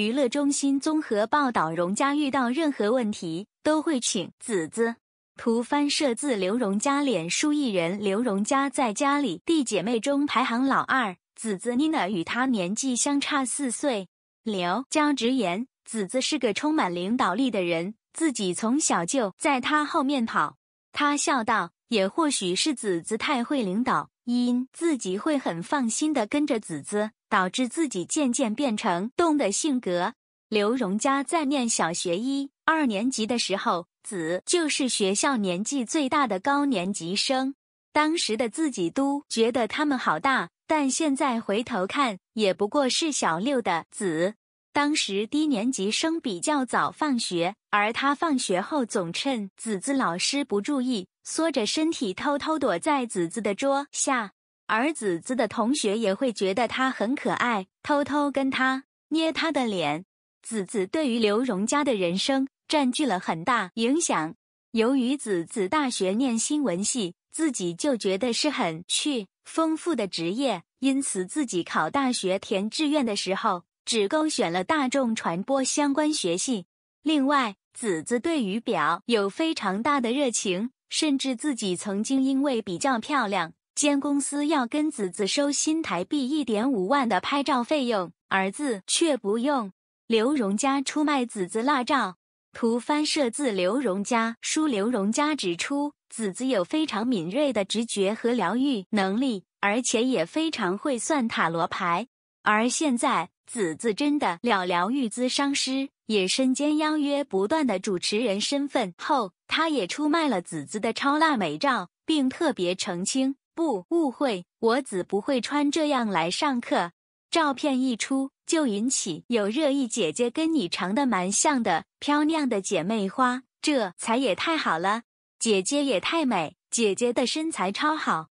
娱乐中心综合报道：荣家遇到任何问题都会请子子。图翻摄自刘荣家脸书艺人。刘荣家在家里弟姐妹中排行老二，子子 Nina 与她年纪相差四岁。刘家直言子子是个充满领导力的人，自己从小就在她后面跑。他笑道：“也或许是子子太会领导，因自己会很放心的跟着子子。”导致自己渐渐变成“动”的性格。刘荣家在念小学一、二年级的时候，子就是学校年纪最大的高年级生。当时的自己都觉得他们好大，但现在回头看，也不过是小六的子。当时低年级生比较早放学，而他放学后总趁子子老师不注意，缩着身体偷偷躲在子子的桌下。而子子的同学也会觉得她很可爱，偷偷跟她捏她的脸。子子对于刘荣家的人生占据了很大影响。由于子子大学念新闻系，自己就觉得是很去丰富的职业，因此自己考大学填志愿的时候只勾选了大众传播相关学系。另外，子子对于表有非常大的热情，甚至自己曾经因为比较漂亮。间公司要跟子子收新台币一点五万的拍照费用，儿子却不用。刘荣家出卖子子蜡照。图翻摄自刘荣家。书刘荣家指出，子子有非常敏锐的直觉和疗愈能力，而且也非常会算塔罗牌。而现在子子真的了疗愈资商师，也身兼邀约不断的主持人身份后，他也出卖了子子的超辣美照，并特别澄清。不误会，我子不会穿这样来上课。照片一出就引起有热议。姐姐跟你长得蛮像的，漂亮的姐妹花，这才也太好了，姐姐也太美，姐姐的身材超好。